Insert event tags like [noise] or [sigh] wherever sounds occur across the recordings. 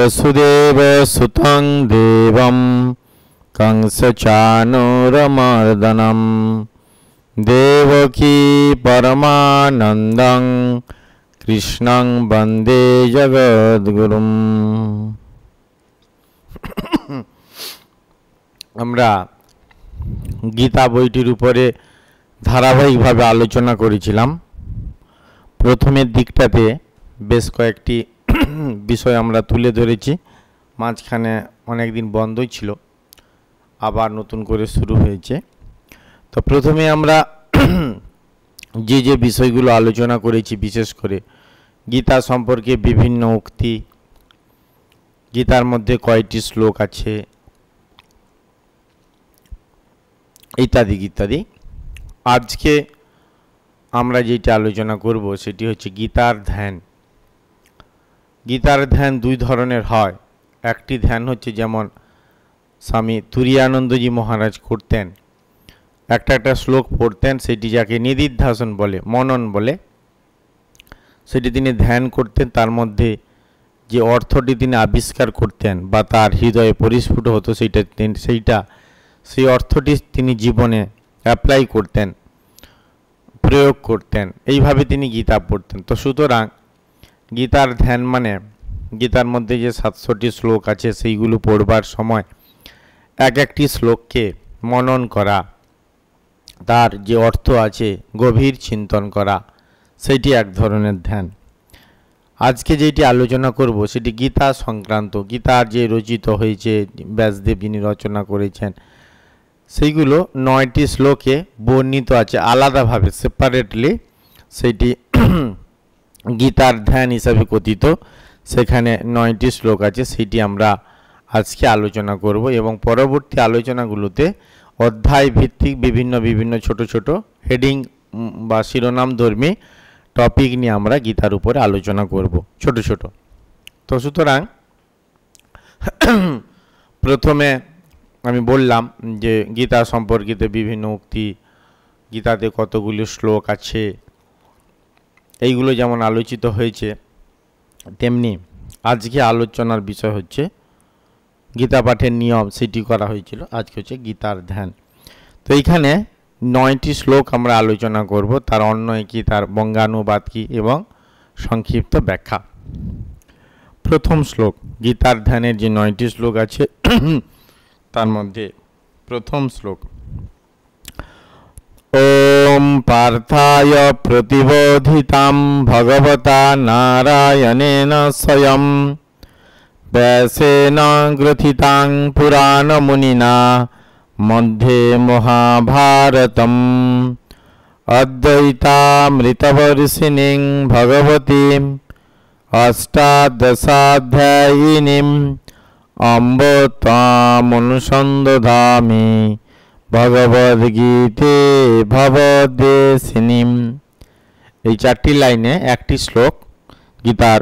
वसुदेवसुतं দেবম कंसचानूरमर्दनं দেবকী পরমানন্দং কৃষ্ণং বন্দে জগদ্গুরু আমরা গীতা বইটির উপরে ধারাবাহিকভাবে আলোচনা করেছিলাম প্রথমের দিকটাতে বেশ কয়েকটি বিষয় আমরা তুলে ধরেছি মাঝখানে অনেক দিন বন্ধই ছিল আবার নতুন করে শুরু হয়েছে তো প্রথমে আমরা যে যে বিষয়গুলো আলোচনা করেছি বিশেষ করে গীতা সম্পর্কে বিভিন্ন উক্তি গীতার মধ্যে কয়টি শ্লোক আছে ইত্যাদি ইত্যাদি আজকে আমরা যেটি আলোচনা করব সেটি হচ্ছে গীতার ধ্যান গীতার ধ্যান দুই ধরনের হয় একটি ধ্যান হচ্ছে যেমন স্বামী তুরিয়ানন্দজি মহারাজ করতেন একটা একটা শ্লোক পড়তেন সেটি যাকে নিদিধ্যাসন বলে মনন বলে সেটি তিনি ধ্যান করতেন তার মধ্যে যে অর্থটি তিনি আবিষ্কার করতেন বা তার হৃদয়ে পরিস্ফুট হতো সেইটা সেইটা সেই অর্থটি তিনি জীবনে অ্যাপ্লাই করতেন প্রয়োগ করতেন এইভাবে তিনি গীতা পড়তেন তো সুতরাং গীতার ধ্যান মানে গীতার মধ্যে যে সাতশোটি শ্লোক আছে সেইগুলো পড়বার সময় এক একটি শ্লোককে মনন করা তার যে অর্থ আছে গভীর চিন্তন করা সেটি এক ধরনের ধ্যান আজকে যেটি আলোচনা করব সেটি গীতা সংক্রান্ত গীতার যে রচিত হয়েছে ব্যাসদেব যিনি রচনা করেছেন সেইগুলো নয়টি শ্লোকে বর্ণিত আছে আলাদাভাবে সেপারেটলি সেটি গীতার ধ্যান হিসাবে কথিত সেখানে নয়টি শ্লোক আছে সেটি আমরা আজকে আলোচনা করব এবং পরবর্তী আলোচনাগুলোতে অধ্যায় ভিত্তিক বিভিন্ন বিভিন্ন ছোট ছোট হেডিং বা শিরোনাম ধর্মী টপিক নিয়ে আমরা গীতার উপরে আলোচনা করব ছোট ছোট তো সুতরাং [clears throat] প্রথমে আমি বললাম যে গীতা সম্পর্কিত বিভিন্ন উক্তি গীতাতে কতগুলি শ্লোক আছে এইগুলো যেমন আলোচিত হয়েছে তেমনি আজকে আলোচনার বিষয় হচ্ছে গীতা পাঠের নিয়ম সেটি করা হয়েছিল আজকে হচ্ছে গীতার ধ্যান তো এইখানে নয়টি শ্লোক আমরা আলোচনা করব তার অন্য কি তার বঙ্গানুবাদ কি এবং সংক্ষিপ্ত ব্যাখ্যা প্রথম শ্লোক গীতার ধ্যানের যে নয়টি শ্লোক আছে তার মধ্যে প্রথম শ্লোক ও ॐ पार्थाय प्रतिबोधितां भगवता नारायणेन स्वयं ग्रथिता पुराण मुनिना मध्ये महाभारत अद्वैतामृतवर्षिणीं भगवती अष्टादशाध्यायिनीम् अम्ब ভগবদ্গীতে ভবদেশিনীম এই চারটি লাইনে একটি শ্লোক গীতার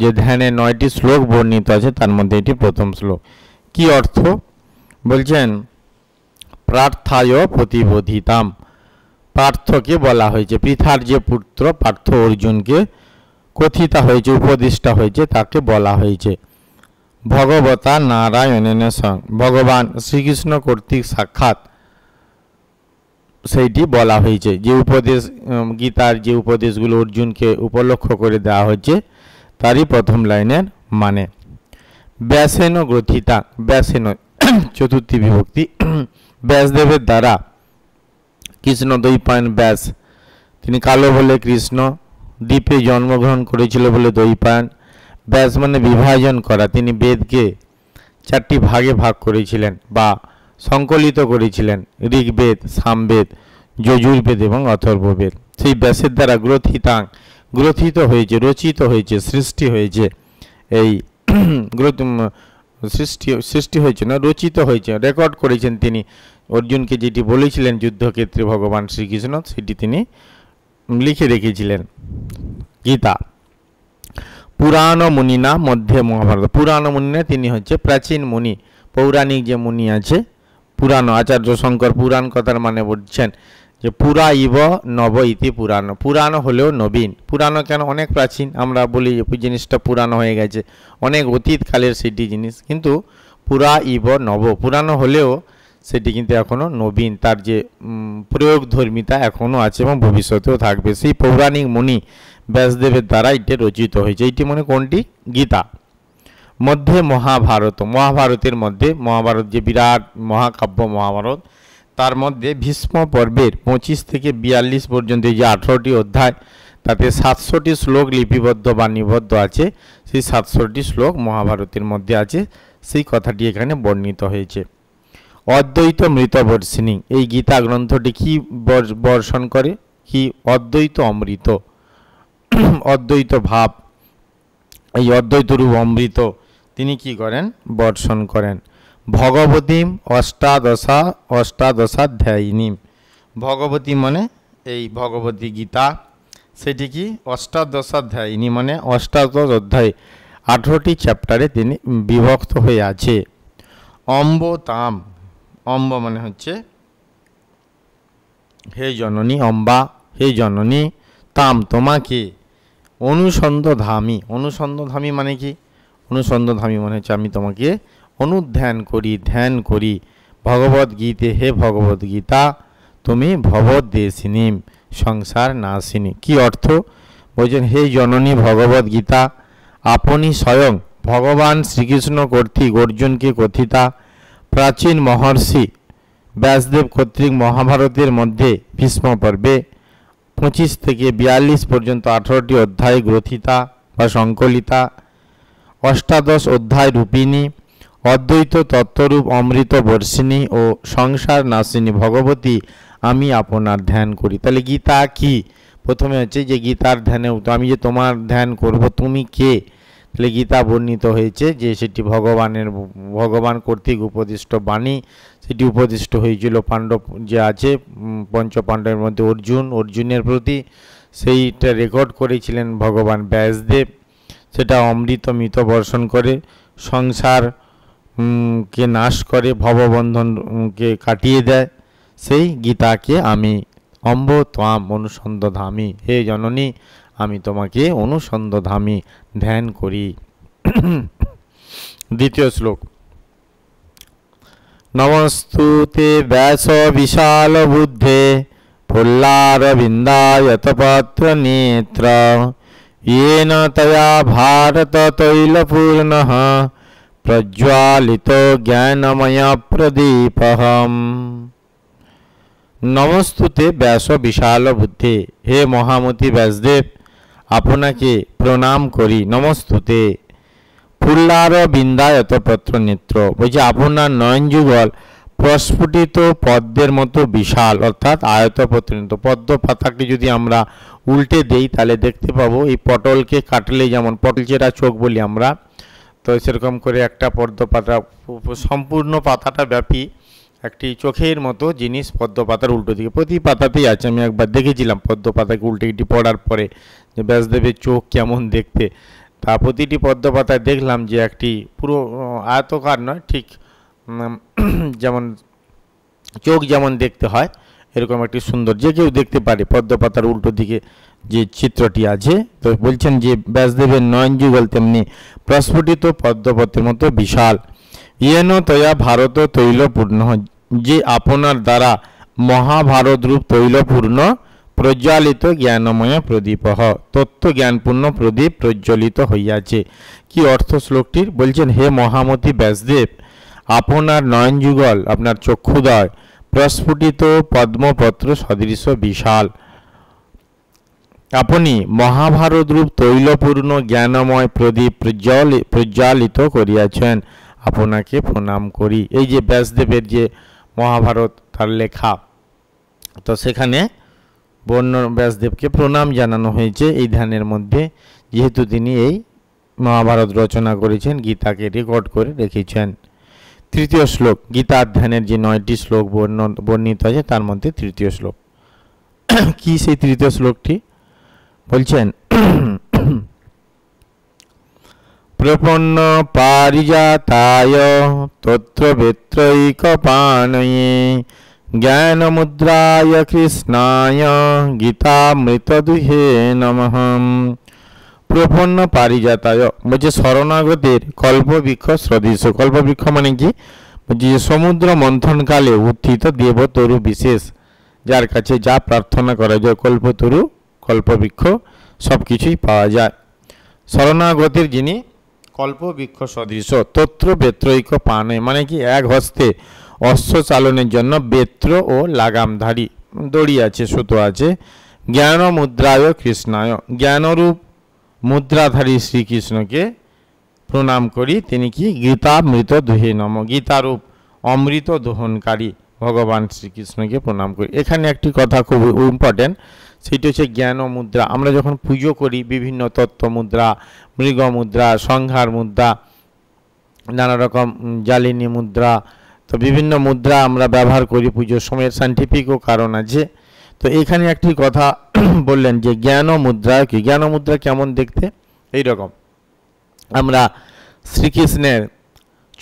যে ধ্যানে নয়টি শ্লোক বর্ণিত আছে তার মধ্যে এটি প্রথম শ্লোক কি অর্থ বলছেন প্রার্থায় প্রতিবোধিতাম পার্থকে বলা হয়েছে পৃথার যে পুত্র পার্থ অর্জুনকে কথিতা হয়েছে উপদিষ্টা হয়েছে তাকে বলা হয়েছে ভগবতা নারায়ণেন ভগবান শ্রীকৃষ্ণ কর্তৃক সাক্ষাৎ সেইটি বলা হয়েছে যে উপদেশ গীতার যে উপদেশগুলো অর্জুনকে উপলক্ষ করে দেওয়া হয়েছে তারই প্রথম লাইনের মানে ব্যাসেন গ্রথিতা ব্যাসেন [coughs] চতুর্থী বিভক্তি [coughs] ব্যাসদেবের দ্বারা কৃষ্ণ পান ব্যাস তিনি কালো বলে কৃষ্ণ দ্বীপে জন্মগ্রহণ করেছিল বলে পান ব্যাস মানে বিভাজন করা তিনি বেদকে চারটি ভাগে ভাগ করেছিলেন বা সংকলিত করেছিলেন ঋগ্বেদ সামবেদ যজুর্বেদ এবং অথর্ববেদ সেই ব্যাসের দ্বারা গ্রথিতাং গ্রথিত হয়েছে রচিত হয়েছে সৃষ্টি হয়েছে এই [clears throat] সৃষ্টি সৃষ্টি হয়েছে না রচিত হয়েছে রেকর্ড করেছেন তিনি অর্জুনকে যেটি বলেছিলেন যুদ্ধক্ষেত্রে ভগবান শ্রীকৃষ্ণ সেটি তিনি লিখে রেখেছিলেন গীতা পুরাণ না মধ্যে মহাভারত পুরাণ না তিনি হচ্ছে প্রাচীন মুনি পৌরাণিক যে মুনি আছে পুরাণ আচার্য শঙ্কর পুরাণ কথার মানে বলছেন যে পুরা ইব নব ইতি পুরানো পুরাণ হলেও নবীন পুরানো কেন অনেক প্রাচীন আমরা বলি যে জিনিসটা পুরানো হয়ে গেছে অনেক অতীতকালের সেটি জিনিস কিন্তু পুরা ইব নব পুরাণ হলেও সেটি কিন্তু এখনও নবীন তার যে প্রয়োগ ধর্মিতা এখনও আছে এবং ভবিষ্যতেও থাকবে সেই পৌরাণিক মুনি ব্যাসদেবের দ্বারা এটি রচিত হয়েছে এটি মনে কোনটি গীতা মধ্যে মহাভারত মহাভারতের মধ্যে মহাভারত যে বিরাট মহাকাব্য মহাভারত তার মধ্যে ভীষ্ম পর্বের পঁচিশ থেকে বিয়াল্লিশ পর্যন্ত যে আঠেরোটি অধ্যায় তাতে সাতশোটি শ্লোক লিপিবদ্ধ বা নিবদ্ধ আছে সেই সাতশোটি শ্লোক মহাভারতের মধ্যে আছে সেই কথাটি এখানে বর্ণিত হয়েছে অদ্বৈত মৃতবর্ষিনী এই গীতা গ্রন্থটি কি বর্ষণ করে কি অদ্বৈত অমৃত অদ্বৈত ভাব এই অদ্বৈতরূপ অমৃত তিনি কি করেন বর্ষণ করেন ভগবতীম অষ্টাদশা অষ্টাদশাধ্যায়িনী ভগবতী মানে এই ভগবতী গীতা সেটি কি অষ্টাদশাধ্যায়িনী মানে অষ্টাদশ অধ্যায় আঠেরোটি চ্যাপ্টারে তিনি বিভক্ত হয়ে আছে অম্ব তাম অম্ব মানে হচ্ছে হে জননী অম্বা হে জননী তাম তোমাকে অনুসন্ধধামী অনুসন্ধধামী মানে কি অনুসন্ধান আমি মনে হচ্ছে আমি তোমাকে অনুধ্যান করি ধ্যান করি ভগবত গীতে হে ভগবত গীতা তুমি ভবদ্দেশিনীম সংসার নাশিনী কি অর্থ বলছেন হে জননী ভগবত গীতা আপনি স্বয়ং ভগবান শ্রীকৃষ্ণ কর্তৃক অর্জুনকে কথিতা প্রাচীন মহর্ষি ব্যাসদেব কর্তৃক মহাভারতের মধ্যে ভীষ্ম পর্বে পঁচিশ থেকে বিয়াল্লিশ পর্যন্ত আঠারোটি অধ্যায় গ্রথিতা বা সংকলিতা অষ্টাদশ অধ্যায় রূপিণী অদ্বৈত তত্ত্বরূপ অমৃত বর্ষিণী ও সংসার নাশিনী ভগবতী আমি আপনার ধ্যান করি তাহলে গীতা কি প্রথমে হচ্ছে যে গীতার ধ্যানে আমি যে তোমার ধ্যান করব তুমি কে তাহলে গীতা বর্ণিত হয়েছে যে সেটি ভগবানের ভগবান কর্তৃক উপদিষ্ট বাণী সেটি উপদিষ্ট হয়েছিল পাণ্ডব যে আছে পঞ্চপাণ্ডবের মধ্যে অর্জুন অর্জুনের প্রতি সেইটা রেকর্ড করেছিলেন ভগবান ব্যাসদেব সেটা অমৃত মৃত বর্ষণ করে সংসার কে নাশ করে ভববন্ধনকে কাটিয়ে দেয় সেই গীতাকে আমি অম্ব তাম অনুসন্ধধামী হে জননী আমি তোমাকে অনুসন্ধধামী ধ্যান করি [coughs] দ্বিতীয় শ্লোক নমস্তুতে ব্যাস বিশাল বুদ্ধে ফুল্লারবিন্দায়তপত্র নেত্র येन तया भारत तैलपूर्ण प्रज्वालितो ज्ञानमय प्रदीप नमस्तुते व्यास विशाल बुद्धे हे महामति व्यासदेव आपना के प्रणाम करी नमस्तुते फुल्लार बिंदायत पत्र नेत्र बोझे आपना नयन जुगल প্রস্ফুটিত পদ্মের মতো বিশাল অর্থাৎ আয়ত প্রতিনিত পদ্ম পাতাকে যদি আমরা উল্টে দেই তাহলে দেখতে পাবো এই পটলকে কাটলে যেমন পটল চেরা চোখ বলি আমরা তো সেরকম করে একটা পদ্ম পাতা সম্পূর্ণ পাতাটা ব্যাপী একটি চোখের মতো জিনিস পদ্ম পাতার উল্টো দিকে প্রতি পাতাতেই আছে আমি একবার দেখেছিলাম পদ্ম পাতাকে উল্টে এটি পড়ার পরে যে ব্যাসদেবের চোখ কেমন দেখতে তা প্রতিটি পদ্ম পাতায় দেখলাম যে একটি পুরো আয়তকার নয় ঠিক [clears throat] যেমন চোখ যেমন দেখতে হয় এরকম একটি সুন্দর যে কেউ দেখতে পারে পদ্মপাতার উল্টো দিকে যে চিত্রটি আছে তো বলছেন যে ব্যাসদেবের নয়ন যুগল তেমনি প্রস্ফুটিত পদ্মপথের মতো বিশাল ইয়েন তয়া ভারত তৈলপূর্ণ যে আপনার দ্বারা মহাভারত রূপ তৈলপূর্ণ প্রজ্বালিত জ্ঞানময় প্রদীপ হ তত্ত্ব জ্ঞানপূর্ণ প্রদীপ প্রজ্বলিত হইয়াছে কি অর্থ শ্লোকটির বলছেন হে মহামতি ব্যাসদেব আপনার নয়নযুগল আপনার চক্ষুদয় প্রস্ফুটিত পদ্মপত্র সদৃশ বিশাল আপনি মহাভারতরূপ তৈলপূর্ণ জ্ঞানময় প্রদীপ প্রজ্বল প্রজ্বালিত করিয়াছেন আপনাকে প্রণাম করি এই যে ব্যাসদেবের যে মহাভারত তার লেখা তো সেখানে বন্য ব্যাসদেবকে প্রণাম জানানো হয়েছে এই ধ্যানের মধ্যে যেহেতু তিনি এই মহাভারত রচনা করেছেন গীতাকে রেকর্ড করে রেখেছেন তৃতীয় শ্লোক গীতা অধ্যয়নের যে নয়টি শ্লোক বর্ণিত আছে তার মধ্যে তৃতীয় শ্লোক [clears throat] কি সেই তৃতীয় শ্লোকটি বলছেন [clears throat] প্রপন্ন পারিজাতায় তত্র মুদ্রায় জ্ঞানমুদ্রায় কৃষ্ণায় গীতামৃতদুহে নমঃ প্রপন্ন পারিজাতায় বলছে শরণাগতের কল্পবৃক্ষ সদৃশ কল্পবৃক্ষ মানে কি যে সমুদ্র মন্থনকালে উত্থিত দেবতরু বিশেষ যার কাছে যা প্রার্থনা করা যায় কল্পতরু কল্পবৃক্ষ সব কিছুই পাওয়া যায় শরণাগতের যিনি কল্পবৃক্ষ সদৃশ তত্র বেত্রৈক পানে মানে কি এক হস্তে অশ্ব চালনের জন্য বেত্র ও লাগামধারী দড়ি আছে সুতো আছে জ্ঞান মুদ্রায় কৃষ্ণায় জ্ঞানরূপ মুদ্রাধারী শ্রীকৃষ্ণকে প্রণাম করি তিনি কি গীতামৃত দুহে নম গীতারূপ অমৃত দোহনকারী ভগবান শ্রীকৃষ্ণকে প্রণাম করি এখানে একটি কথা খুব ইম্পর্টেন্ট সেটি হচ্ছে জ্ঞান মুদ্রা আমরা যখন পুজো করি বিভিন্ন তত্ত্ব মুদ্রা মৃগ মুদ্রা সংহার মুদ্রা নানা রকম জালিনী মুদ্রা তো বিভিন্ন মুদ্রা আমরা ব্যবহার করি পুজোর সময় সাইন্টিফিকও কারণ আছে তো এখানে একটি কথা [clears throat] বললেন যে জ্ঞান মুদ্রা কি জ্ঞান মুদ্রা কেমন দেখতে এই রকম আমরা শ্রীকৃষ্ণের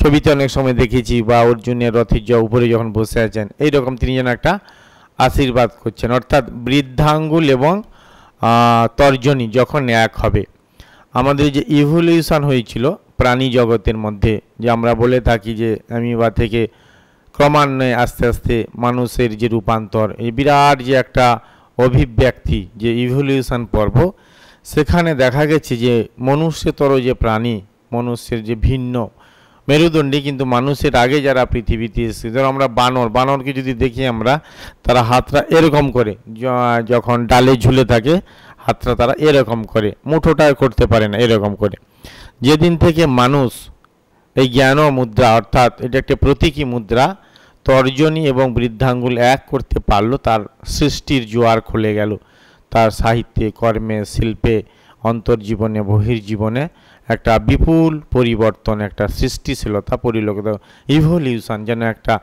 ছবিতে অনেক সময় দেখেছি বা অর্জুনের রথের যা উপরে যখন বসে আছেন এই রকম তিনি যেন একটা আশীর্বাদ করছেন অর্থাৎ বৃদ্ধাঙ্গুল এবং তর্জনী যখন এক হবে আমাদের যে ইভলিউশন হয়েছিল প্রাণী জগতের মধ্যে যে আমরা বলে থাকি যে অ্যামিবা থেকে ক্রমান্বয়ে আস্তে আস্তে মানুষের যে রূপান্তর এই বিরাট যে একটা অভিব্যক্তি যে ইভলিউশন পর্ব সেখানে দেখা গেছে যে মনুষ্যতর যে প্রাণী মনুষ্যের যে ভিন্ন মেরুদণ্ডী কিন্তু মানুষের আগে যারা পৃথিবীতে এসেছে ধরো আমরা বানর বানরকে যদি দেখি আমরা তারা হাতটা এরকম করে যখন ডালে ঝুলে থাকে হাতটা তারা এরকম করে মুঠোটা করতে পারে না এরকম করে যেদিন থেকে মানুষ এই জ্ঞান মুদ্রা অর্থাৎ এটা একটা প্রতীকী মুদ্রা তর্জনী এবং বৃদ্ধাঙ্গুল এক করতে পারল তার সৃষ্টির জোয়ার খুলে গেল তার সাহিত্যে কর্মে শিল্পে অন্তর্জীবনে বহির্জীবনে একটা বিপুল পরিবর্তন একটা সৃষ্টিশীলতা পরিলক্ষিত ইভলিউশন যেন একটা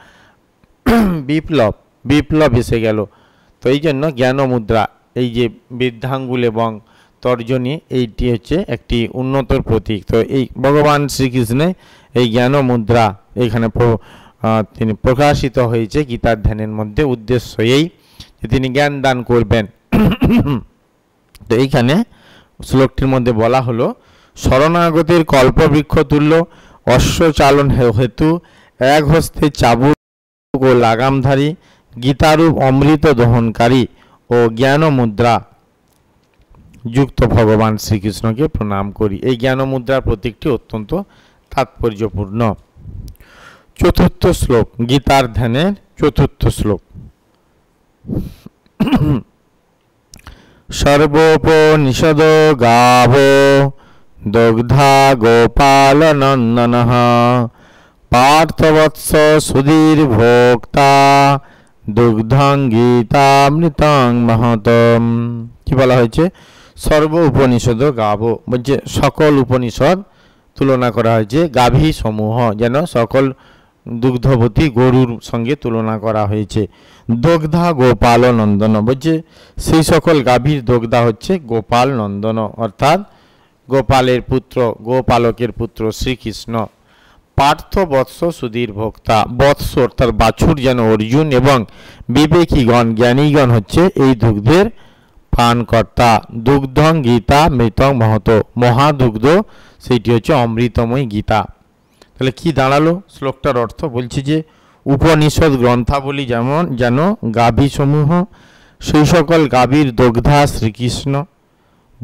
[clears throat] বিপ্লব বিপ্লব এসে গেল তো এই জন্য জ্ঞান মুদ্রা এই যে বৃদ্ধাঙ্গুল এবং তর্জনী এইটি হচ্ছে একটি উন্নতর প্রতীক তো এই ভগবান শ্রীকৃষ্ণে এই জ্ঞান মুদ্রা এখানে তিনি প্রকাশিত হয়েছে গীতার ধ্যানের মধ্যে উদ্দেশ্য এই যে তিনি জ্ঞান দান করবেন তো এইখানে শ্লোকটির মধ্যে বলা হলো শরণাগতির কল্পবৃক্ষ তুল্য অশ্বচালন হেতু এক হস্তে চাবুক ও লাগামধারী গীতারূপ অমৃত দহনকারী ও জ্ঞান মুদ্রা যুক্ত ভগবান শ্রীকৃষ্ণকে প্রণাম করি এই জ্ঞান মুদ্রার প্রতীকটি অত্যন্ত তাৎপর্যপূর্ণ চতুর্থ শ্লোক গীতার ধ্যানের চতুর্থ শ্লোক সর্বোপনিষদ গাব দগ্ধা গোপাল নন্দন পার্থবৎস সুধীর ভোক্তা দুগ্ধং গীতামৃতং মহতম কি বলা হয়েছে সর্ব উপনিষদ গাব বলছে সকল উপনিষদ তুলনা করা হয়েছে গাভী সমূহ যেন সকল দুগ্ধবতী গরুর সঙ্গে তুলনা করা হয়েছে দগ্ধা গোপাল নন্দন বুঝছে সেই সকল গাভীর দগ্ধা হচ্ছে গোপাল নন্দন অর্থাৎ গোপালের পুত্র গোপালকের পুত্র শ্রীকৃষ্ণ পার্থ বৎস সুধীর ভোক্তা বৎস অর্থাৎ বাছুর যেন অর্জুন এবং বিবেকীগণ জ্ঞানীগণ হচ্ছে এই দুগ্ধের পানকর্তা দুগ্ধং গীতা মৃতং মহত মহাদুগ্ধ সেটি হচ্ছে অমৃতময় গীতা তাহলে কি দাঁড়ালো শ্লোকটার অর্থ বলছি যে উপনিষদ গ্রন্থাবলী যেমন যেন গাভী সমূহ সেই সকল গাভীর দগ্ধা শ্রীকৃষ্ণ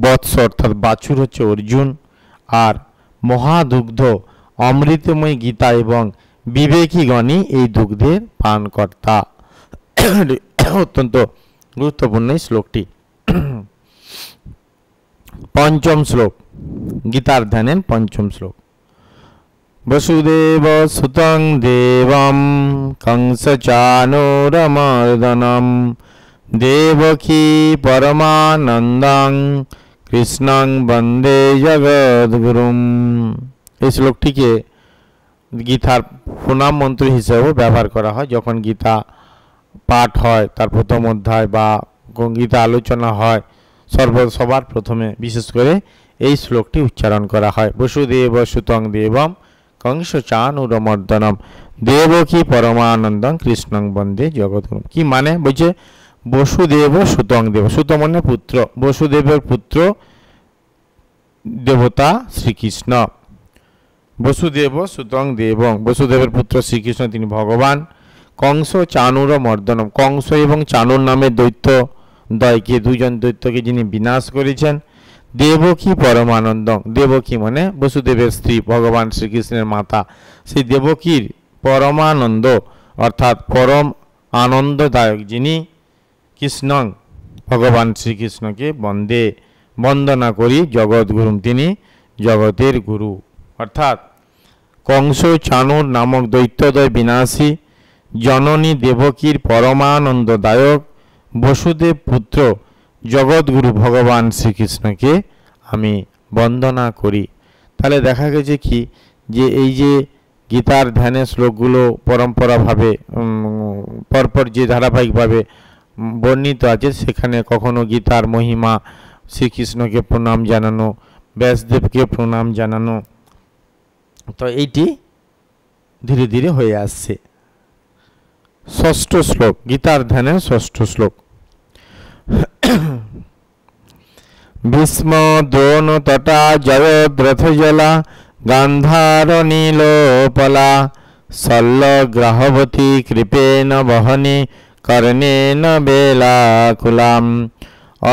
বৎস অর্থাৎ বাছুর হচ্ছে অর্জুন আর মহাদুগ্ধ অমৃতময় গীতা এবং বিবেকীগণই এই দুগ্ধের পানকর্তা অত্যন্ত গুরুত্বপূর্ণ এই শ্লোকটি পঞ্চম শ্লোক গীতার ধ্যানের পঞ্চম শ্লোক বসুদেব सुतं देवं कंसचानोरमर्दनं দেবকী পরমানন্দং কৃষ্ণং বন্দে জগদ্গুরু এই শ্লোকটিকে গীতার প্রণাম মন্ত্র হিসেবে ব্যবহার করা হয় যখন গীতা পাঠ হয় তার প্রথম অধ্যায় বা গীতা আলোচনা হয় সর্ব সবার প্রথমে বিশেষ করে এই শ্লোকটি উচ্চারণ করা হয় বসুদেব সুতং দেবম কংসচানুরমর্দনম কি পরমানন্দম কৃষ্ণং বন্দে জগৎ কি মানে বলছে বসুদেব সুতং দেব সুত মানে পুত্র বসুদেবের পুত্র দেবতা শ্রীকৃষ্ণ বসুদেব সুতং দেব বসুদেবের পুত্র শ্রীকৃষ্ণ তিনি ভগবান কংস চানুর মর্দনম কংস এবং চানুর নামে দৈত্য দয়কে দুজন দৈত্যকে যিনি বিনাশ করেছেন দেবকী পরমানন্দং দেবকী মানে বসুদেবের স্ত্রী ভগবান শ্রীকৃষ্ণের মাতা সেই দেবকীর পরমানন্দ অর্থাৎ পরম আনন্দদায়ক যিনি কৃষ্ণং ভগবান শ্রীকৃষ্ণকে বন্দে বন্দনা করি জগৎগুরু তিনি জগতের গুরু অর্থাৎ কংস চানুর নামক দৈত্যদয় বিনাশী জননী দেবকীর পরমানন্দদায়ক বসুদেব পুত্র জগৎগুরু ভগবান শ্রীকৃষ্ণকে আমি বন্দনা করি তাহলে দেখা গেছে কি যে এই যে গীতার ধ্যানের শ্লোকগুলো পরম্পরাভাবে পরপর যে ধারাবাহিকভাবে বর্ণিত আছে সেখানে কখনো গীতার মহিমা শ্রীকৃষ্ণকে প্রণাম জানানো ব্যাসদেবকে প্রণাম জানানো তো এইটি ধীরে ধীরে হয়ে আসছে ষষ্ঠ শ্লোক গীতার ধ্যানের ষষ্ঠ শ্লোক ভীষ্ম দ্রোণ তটা জয়দ্রথ জলা গান্ধার নীল পলা শল্য গ্রহবতী কৃপে বহনে কর্ণে বেলা কুলাম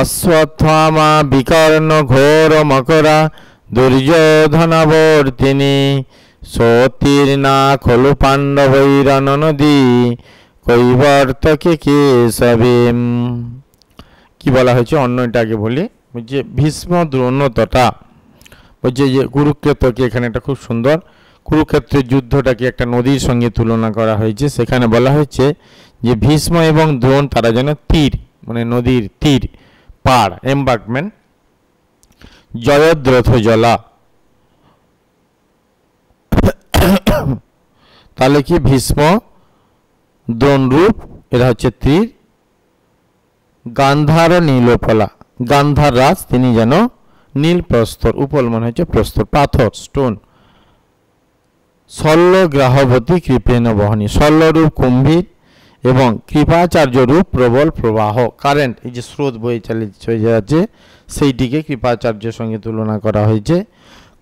অশ্বত্থামা বিকর্ণ ঘোর মকরা দুর্যোধনবর্তিনী সতীর্ণা খোলু পাণ্ডবৈরন নদী কৈবর্ত কে কেশবীম কি বলা হয়েছে অন্য এটা আগে বলি যে ভীষ্ম দ্রোণতটা বলছে যে কুরুক্ষেত্রকে এখানে এটা খুব সুন্দর কুরুক্ষেত্রের যুদ্ধটাকে একটা নদীর সঙ্গে তুলনা করা হয়েছে সেখানে বলা হয়েছে যে ভীষ্ম এবং দ্রোণ তারা যেন তীর মানে নদীর তীর পাড় এম্বার্কমেন্ট জয়দ্রথ জলা তাহলে কি ভীষ্ম দ্রোণরূপ এরা হচ্ছে তীর গান্ধার নীলফলা গান্ধার রাজ তিনি যেন নীল প্রস্তর উপল মনে হচ্ছে প্রস্তর পাথর স্টোন শল্য গ্রাহবতী কৃপেন বহনী শল্যরূপ কুম্ভীর এবং কৃপাচার্য রূপ প্রবল প্রবাহ কারেন্ট এই যে স্রোত বয়ে চলে যাচ্ছে সেইটিকে কৃপাচার্যের সঙ্গে তুলনা করা হয়েছে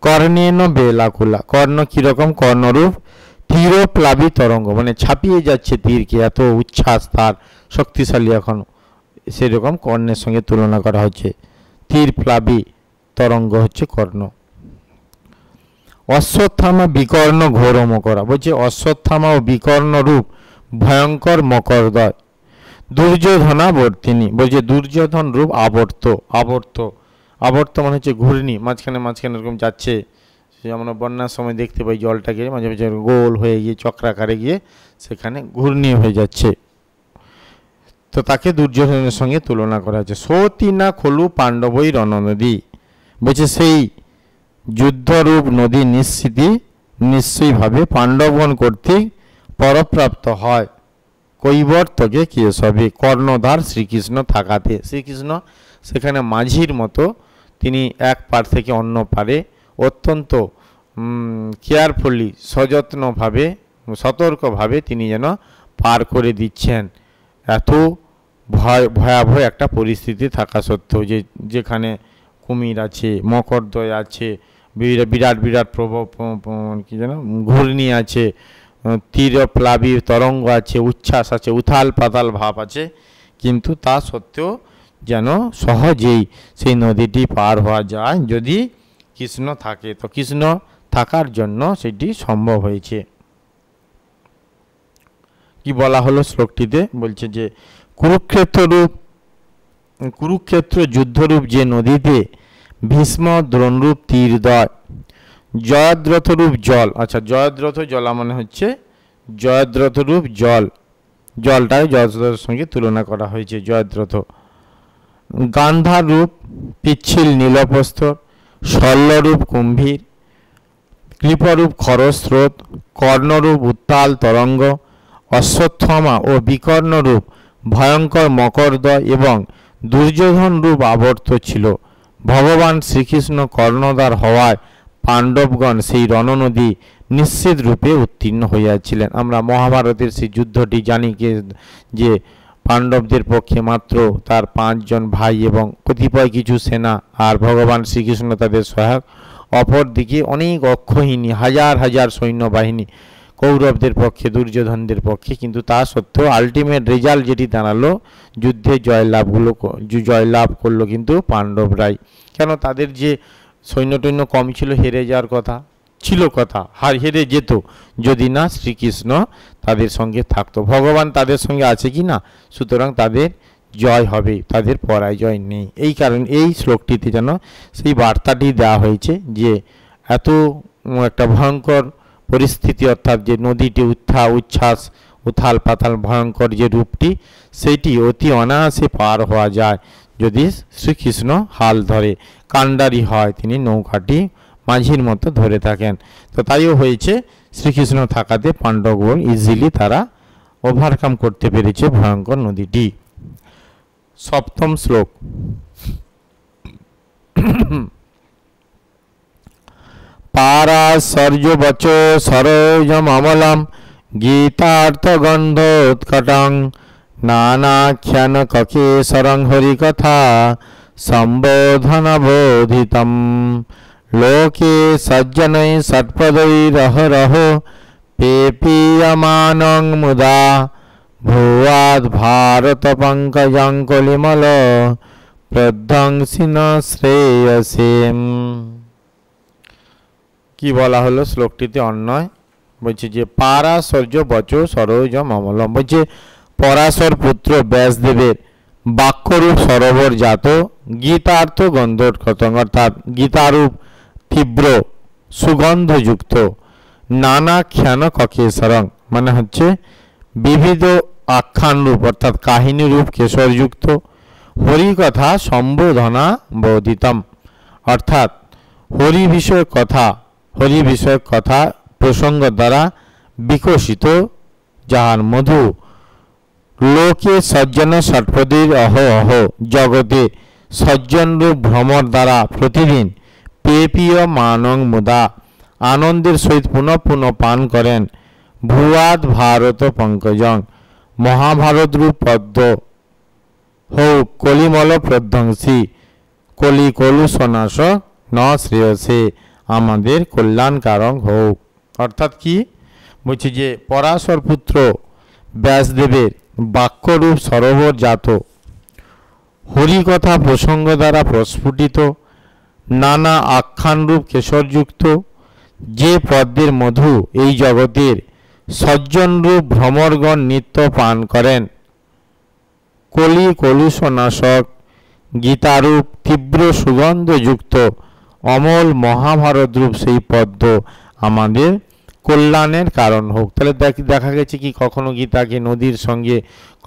কর্ণেন বেলাকুলা কর্ণ কীরকম কর্ণরূপ তীরপ্লাবী তরঙ্গ মানে ছাপিয়ে যাচ্ছে তীরকে এত উচ্ছ্বাস তার শক্তিশালী এখনও সেরকম কর্ণের সঙ্গে তুলনা করা হচ্ছে তীর প্লাবি তরঙ্গ হচ্ছে কর্ণ অশ্বত্থামা বিকর্ণ ঘোর মকরা বলছে অশ্বত্থামা ও বিকর্ণ রূপ ভয়ঙ্কর মকরদয় দুর্যোধনাবর্তিনী বলছে দুর্যোধন রূপ আবর্ত আবর্ত আবর্ত মানে হচ্ছে ঘূর্ণি মাঝখানে মাঝখানে এরকম যাচ্ছে যেমন বন্যার সময় দেখতে পাই জলটাকে মাঝে মাঝে গোল হয়ে গিয়ে চক্রাকারে গিয়ে সেখানে ঘূর্ণি হয়ে যাচ্ছে তো তাকে দুর্যোধনের সঙ্গে তুলনা করা হয়েছে সতী না খলু পাণ্ডবই রণনদী বলছে সেই যুদ্ধরূপ নদী নিশ্চিতি নিশ্চয়ইভাবে পাণ্ডবগণ কর্তৃক পরপ্রাপ্ত হয় কৈবর্তকে কেস হবে কর্ণধার শ্রীকৃষ্ণ থাকাতে শ্রীকৃষ্ণ সেখানে মাঝির মতো তিনি এক পার থেকে অন্য পারে অত্যন্ত কেয়ারফুলি সযত্নভাবে সতর্কভাবে তিনি যেন পার করে দিচ্ছেন এত ভয় ভয়াবহ একটা পরিস্থিতি থাকা সত্ত্বেও যে যেখানে কুমির আছে মকরদ্বয় আছে বিরাট বিরাট প্রভাব কি যেন ঘূর্ণি আছে তীর প্লাবী তরঙ্গ আছে উচ্ছ্বাস আছে উথাল পাতাল ভাব আছে কিন্তু তা সত্ত্বেও যেন সহজেই সেই নদীটি পার হওয়া যায় যদি কৃষ্ণ থাকে তো কৃষ্ণ থাকার জন্য সেটি সম্ভব হয়েছে কি বলা হলো শ্লোকটিতে বলছে যে কুরুক্ষেত্ররূপ কুরুক্ষেত্র যুদ্ধরূপ যে নদীতে ভীষ্ম দ্রোণরূপ তীরদয় জয়দ্রথরূপ জল আচ্ছা জয়দ্রথ জলা মানে হচ্ছে জয়দ্রথরূপ জল জলটাকে জয়দ্রথের সঙ্গে তুলনা করা হয়েছে জয়দ্রথ গান্ধারূপ পিচ্ছিল নীলপস্থর শল্যরূপ কুম্ভীর কৃপরূপ খরস্রোত কর্ণরূপ উত্তাল তরঙ্গ অশ্বত্থমা ও বিকর্ণরূপ ভয়ঙ্কর মকরদ এবং দুর্যোধন রূপ আবর্ত ছিল ভগবান শ্রীকৃষ্ণ কর্ণদার হওয়ায় পাণ্ডবগণ সেই রণনদী নিশ্চিত রূপে উত্তীর্ণ হইয়াছিলেন আমরা মহাভারতের সেই যুদ্ধটি জানি যে পাণ্ডবদের পক্ষে মাত্র তার পাঁচজন ভাই এবং কতিপয় কিছু সেনা আর ভগবান শ্রীকৃষ্ণ তাদের সহায়ক অপরদিকে অনেক অক্ষহীনী হাজার হাজার সৈন্যবাহিনী কৌরবদের পক্ষে দুর্যোধনদের পক্ষে কিন্তু তা সত্ত্বেও আলটিমেট রেজাল্ট যেটি দাঁড়ালো যুদ্ধে জয়লাভগুলো জয়লাভ করলো কিন্তু পাণ্ডবরাই কেন তাদের যে সৈন্যটৈন্য কম ছিল হেরে যাওয়ার কথা ছিল কথা হার হেরে যেত যদি না শ্রীকৃষ্ণ তাদের সঙ্গে থাকতো ভগবান তাদের সঙ্গে আছে কি না সুতরাং তাদের জয় হবে তাদের পরাজয় নেই এই কারণ এই শ্লোকটিতে যেন সেই বার্তাটি দেওয়া হয়েছে যে এত একটা ভয়ঙ্কর পরিস্থিতি অর্থাৎ যে নদীটি উত্থা উচ্ছ্বাস উথাল পাতাল ভয়ঙ্কর যে রূপটি সেটি অতি অনায়াসে পার হওয়া যায় যদি শ্রীকৃষ্ণ হাল ধরে কাণ্ডারি হয় তিনি নৌকাটি মাঝির মতো ধরে থাকেন তো তাইও হয়েছে শ্রীকৃষ্ণ থাকাতে পাণ্ডবগণ ইজিলি তারা ওভারকাম করতে পেরেছে ভয়ঙ্কর নদীটি সপ্তম শ্লোক पाराशर्यवचो सरोजमलम गीतार्थगंधोत्कटं नानाख्यानकेसरं हरिकथा बोधित लोके सज्जनै रहो पेपीयमानं मुदा भूवाद्भारतपङ्कजं कोलिमल न श्रेयसी কি বলা হলো শ্লোকটিতে অন্যয় বলছে যে পারাশর্য বচ সরোজ অমলম বলছে পরাশর পুত্র ব্যাসদেবের বাক্যরূপ সরোবর জাত গীতার্থ গন্ধর্কতং অর্থাৎ গীতারূপ তীব্র সুগন্ধযুক্ত নানা খ্যান ককেশ্বরং মানে হচ্ছে বিবিধ আখ্যানরূপ অর্থাৎ কাহিনীরূপ কেশরযুক্ত হরিকথা সম্বোধনা বোধিতম অর্থাৎ হরি বিষয় কথা হরি বিষয়ক কথা প্রসঙ্গ দ্বারা বিকশিত যাহার মধু লোকে সজ্জন ষটপদীর অহ অহ জগতে সজ্জন রূপ ভ্রমর দ্বারা প্রতিদিন পেপীয় মানং মুদা আনন্দের সহিত পুনঃ পুনঃ পান করেন ভুয়াদ ভারত পঙ্কজং মহাভারত রূপ পদ্ম হৌ কলিমল প্রধ্বংসী কলি কলু সনাশ ন শ্রেয়সে আমাদের কল্যাণকারক হোক অর্থাৎ কি বলছি যে পরাশর পুত্র ব্যাসদেবের বাক্যরূপ সরোবর জাত হরিকথা প্রসঙ্গ দ্বারা প্রস্ফুটিত নানা আখ্যানরূপ কেশরযুক্ত যে পদ্মের মধু এই জগতের সজ্জনরূপ ভ্রমরগণ নিত্য পান করেন কলি কলুষনাশক গীতারূপ তীব্র সুগন্ধযুক্ত অমল মহাভারত রূপ সেই পদ্ম আমাদের কল্যাণের কারণ হোক তাহলে দেখা গেছে কি কখনো কি নদীর সঙ্গে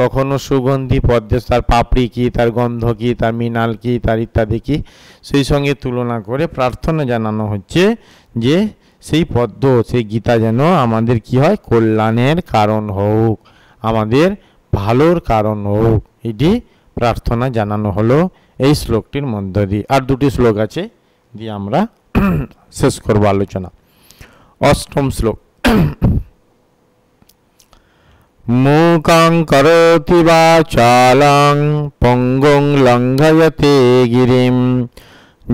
কখনো সুগন্ধি পদ্মে তার পাপড়ি কি তার গন্ধ কি তার মৃণাল কি তার ইত্যাদি কি সেই সঙ্গে তুলনা করে প্রার্থনা জানানো হচ্ছে যে সেই পদ্ম সেই গীতা যেন আমাদের কি হয় কল্যাণের কারণ হোক আমাদের ভালোর কারণ হোক এটি প্রার্থনা জানানো হলো এই শ্লোকটির মধ্য দিয়ে আর দুটি শ্লোক আছে দিয়ে আমরা [clears throat] শেষ করব আলোচনা অষ্টম শ্লোক [clears throat] মূকাং করতি বা চালাং পঙ্গং লঙ্ঘয়তে গিরিম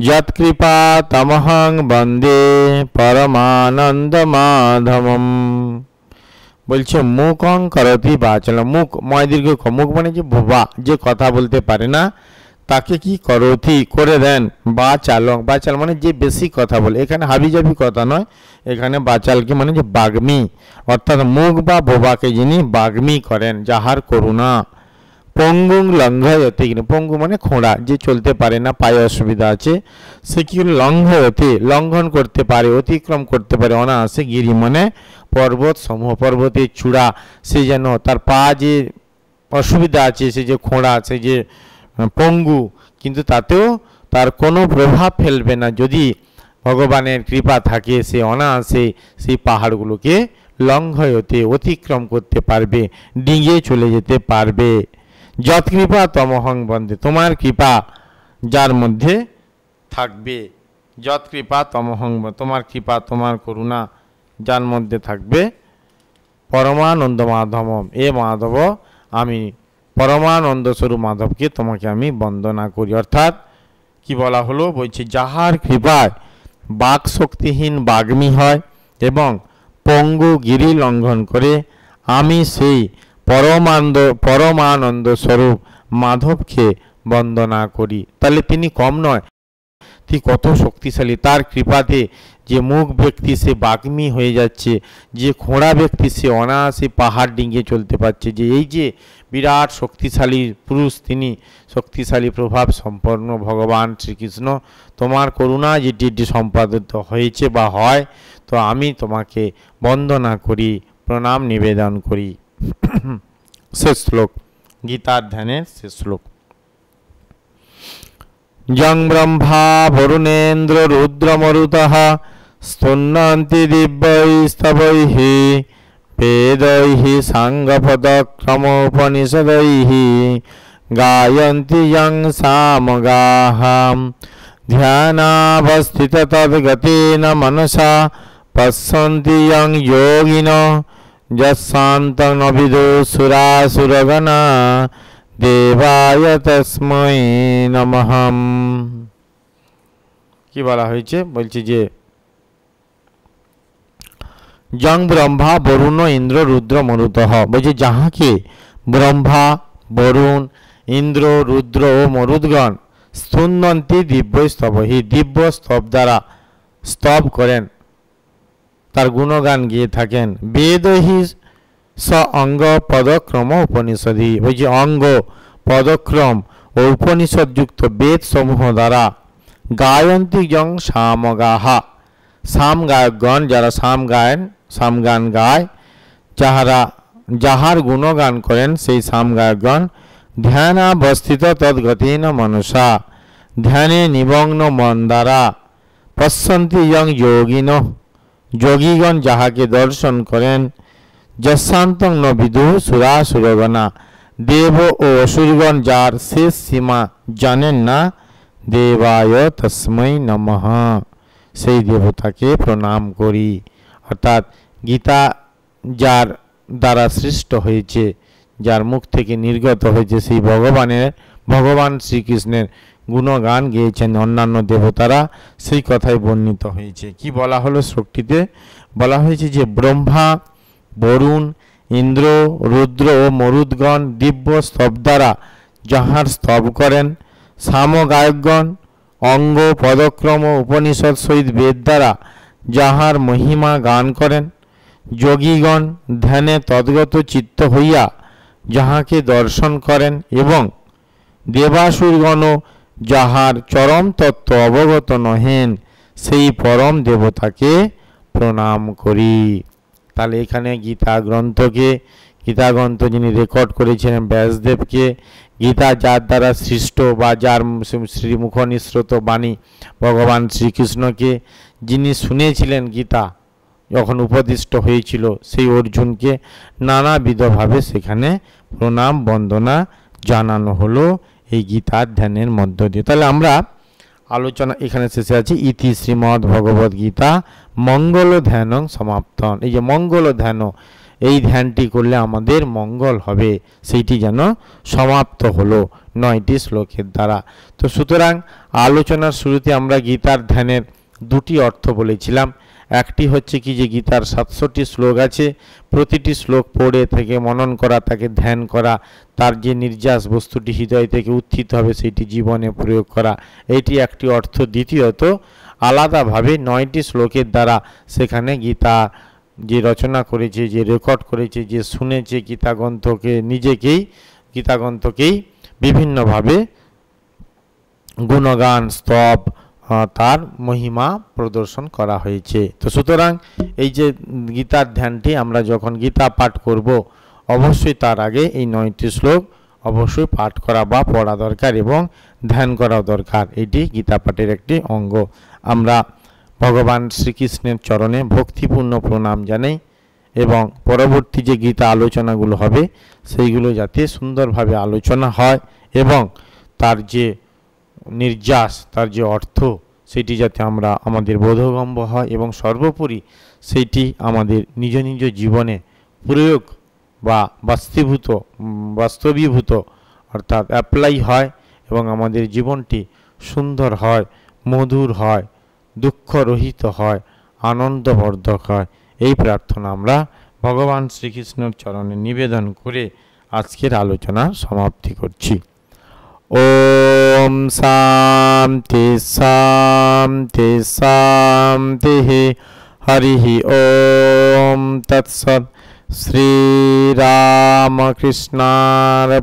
যৎকৃপা তমহং বন্দে পরমানন্দ মাধবম বলছে মুখং করতি বাচলা মুখ ময় দীর্ঘ মুখ মানে যে বোবা যে কথা বলতে পারে না তাকে কি করতি করে দেন বাচালং বাচাল মানে যে বেশি কথা বলে এখানে হাবিজাবি কথা নয় এখানে বাচালকে মানে যে বাগমি অর্থাৎ মুখ বা বোবাকে যিনি বাগমি করেন যাহার করুণা পঙ্গুং লঙ্ঘয়তি পঙ্গু মানে খোঁড়া যে চলতে পারে না পায়ে অসুবিধা আছে সে কি লঙ্ঘয়তি লঙ্ঘন করতে পারে অতিক্রম করতে পারে অনায়াসে গিরি মানে পর্বত সমূহ পর্বতের চূড়া সে যেন তার পা যে অসুবিধা আছে সে যে খোঁড়া সে যে হ্যাঁ, পঙ্গু কিন্তু তাতেও তার কোনো প্রভাব ফেলবে না যদি ভগবানের কৃপা থাকে সে অনায়াসে সেই পাহাড়গুলোকে লঙ্ঘয় হতে অতিক্রম করতে পারবে ডিঙিয়ে চলে যেতে পারবে যত কৃপা তমহং বন্ধে তোমার কৃপা যার মধ্যে থাকবে যত কৃপা তমহং তোমার কৃপা তোমার করুণা যার মধ্যে থাকবে পরমানন্দ মাধব এ মাধব আমি পরমানন্দ স্বরূপ মাধবকে তোমাকে আমি বন্দনা করি অর্থাৎ কি বলা হলো বলছি যাহার কৃপায় বাক শক্তিহীন বাগ্মী হয় এবং পঙ্গু গিরি লঙ্ঘন করে আমি সেই পরমানন্দ পরমানন্দ স্বরূপ মাধবকে বন্দনা করি তাহলে তিনি কম নয় তিনি কত শক্তিশালী তার কৃপাতে যে মুখ ব্যক্তি সে বাগ্মি হয়ে যাচ্ছে যে খোঁড়া ব্যক্তি সে অনায়াসে পাহাড় ডিঙিয়ে চলতে পারছে যে এই যে বিরাট শক্তিশালী পুরুষ তিনি শক্তিশালী প্রভাব সম্পন্ন ভগবান শ্রীকৃষ্ণ তোমার করুণা যেটি এটি সম্পাদিত হয়েছে বা হয় তো আমি তোমাকে বন্দনা করি প্রণাম নিবেদন করি শেষ শ্লোক গীতার ধ্যানের শেষ শ্লোক জং ব্রহ্মা বরুণেন্দ্র মরুতা স্থুন্নান্তি দিব্যৈ স্তবৈঃ পেदैः সাঙ্গপদক্রমোপনিষदैः গায়ন্তি ইয়ং সামগাহ ধ্যানাবস্থিত তদ্গতেন মনসা পশ্যন্তি ইয়ং যোগিন যশান্তং নবিদো সুরাসুরগণা দেবায় তস্মৈ নমহম কি বলা হয়েছে বলছি যে যং ব্রহ্মা বরুণ ইন্দ্র রুদ্র মরুতহ বলছে যাহাকে ব্রহ্মা বরুণ ইন্দ্র রুদ্র ও মরুদগণ স্তন্নন্তি দিব্য হি দিব্য স্তব দ্বারা স্তব করেন তার গুণগান গিয়ে থাকেন বেদহি স অঙ্গ পদক্রম উপনিষদি যে অঙ্গ পদক্রম ও উপনিষদযুক্ত বেদ সমূহ দ্বারা গায়ন্তী যং সাম গাহা সাম গায়কগণ যারা সাম গায়ন সামগান গায় যাহারা যাহার গুণগান করেন সেই সামগায়গণ ধ্যানাবস্থিত তদ্গতিহীন মনসা ধ্যানে নিমগ্ন মন দ্বারা পশ্যন্তি ইয়ং যোগিন যোগীগণ যাহাকে দর্শন করেন যশান্তং ন বিদু সুরা সুরগণা দেব ও অসুরগণ যার শেষ সীমা জানেন না দেবায় তস্মৈ নমঃ সেই দেবতাকে প্রণাম করি অর্থাৎ গীতা যার দ্বারা সৃষ্ট হয়েছে যার মুখ থেকে নির্গত হয়েছে সেই ভগবানের ভগবান শ্রীকৃষ্ণের গুণগান গেয়েছেন অন্যান্য দেবতারা সেই কথাই বর্ণিত হয়েছে কি বলা হলো শ্লোকটিতে বলা হয়েছে যে ব্রহ্মা বরুণ ইন্দ্র রুদ্র ও মরুদ্গণ দিব্য স্তব দ্বারা যাহার স্তব করেন সাম গায়কগণ অঙ্গ পদক্রম ও উপনিষদ সহিত বেদ দ্বারা যাহার মহিমা গান করেন যোগীগণ ধ্যানে তদ্গত চিত্ত হইয়া যাহাকে দর্শন করেন এবং দেবাসুরগণও যাহার চরম তত্ত্ব অবগত নহেন সেই পরম দেবতাকে প্রণাম করি তাহলে এখানে গীতা গ্রন্থকে গীতা গ্রন্থ যিনি রেকর্ড করেছিলেন ব্যাসদেবকে গীতা যার দ্বারা সৃষ্ট বা যার শ্রীমুখ নিঃসৃত বাণী ভগবান শ্রীকৃষ্ণকে যিনি শুনেছিলেন গীতা যখন উপদিষ্ট হয়েছিল সেই অর্জুনকে নানাবিধভাবে সেখানে প্রণাম বন্দনা জানানো হলো এই গীতার ধ্যানের মধ্য দিয়ে তাহলে আমরা আলোচনা এখানে শেষে আছে ইতি শ্রীমৎ ভগবদ গীতা মঙ্গল ধ্যান সমাপ্তন এই যে মঙ্গল ধ্যান এই ধ্যানটি করলে আমাদের মঙ্গল হবে সেইটি যেন সমাপ্ত হলো নয়টি শ্লোকের দ্বারা তো সুতরাং আলোচনার শুরুতে আমরা গীতার ধ্যানের দুটি অর্থ বলেছিলাম একটি হচ্ছে কি যে গীতার সাতশোটি শ্লোক আছে প্রতিটি শ্লোক পড়ে থেকে মনন করা তাকে ধ্যান করা তার যে নির্যাস বস্তুটি হৃদয় থেকে উত্থিত হবে সেটি জীবনে প্রয়োগ করা এটি একটি অর্থ দ্বিতীয়ত আলাদাভাবে নয়টি শ্লোকের দ্বারা সেখানে গীতা যে রচনা করেছে যে রেকর্ড করেছে যে শুনেছে গীতাগ্রন্থকে নিজেকেই গীতাগ্রন্থকেই বিভিন্নভাবে গুণগান স্তব তার মহিমা প্রদর্শন করা হয়েছে তো সুতরাং এই যে গীতার ধ্যানটি আমরা যখন গীতা পাঠ করব অবশ্যই তার আগে এই নয়টি শ্লোক অবশ্যই পাঠ করা বা পড়া দরকার এবং ধ্যান করা দরকার এটি গীতা পাঠের একটি অঙ্গ আমরা ভগবান শ্রীকৃষ্ণের চরণে ভক্তিপূর্ণ প্রণাম জানাই এবং পরবর্তী যে গীতা আলোচনাগুলো হবে সেইগুলো যাতে সুন্দরভাবে আলোচনা হয় এবং তার যে নির্যাস তার যে অর্থ সেটি যাতে আমরা আমাদের বোধগম্য হয় এবং সর্বোপরি সেটি আমাদের নিজ নিজ জীবনে প্রয়োগ বা বাস্তবীভূত বাস্তবীভূত অর্থাৎ অ্যাপ্লাই হয় এবং আমাদের জীবনটি সুন্দর হয় মধুর হয় দুঃখরহিত হয় আনন্দবর্ধক হয় এই প্রার্থনা আমরা ভগবান শ্রীকৃষ্ণের চরণে নিবেদন করে আজকের আলোচনা সমাপ্তি করছি ओम ॐ शान्ति शान्ति ओम तत्सत श्री राम कृष्णार्पणमस्तु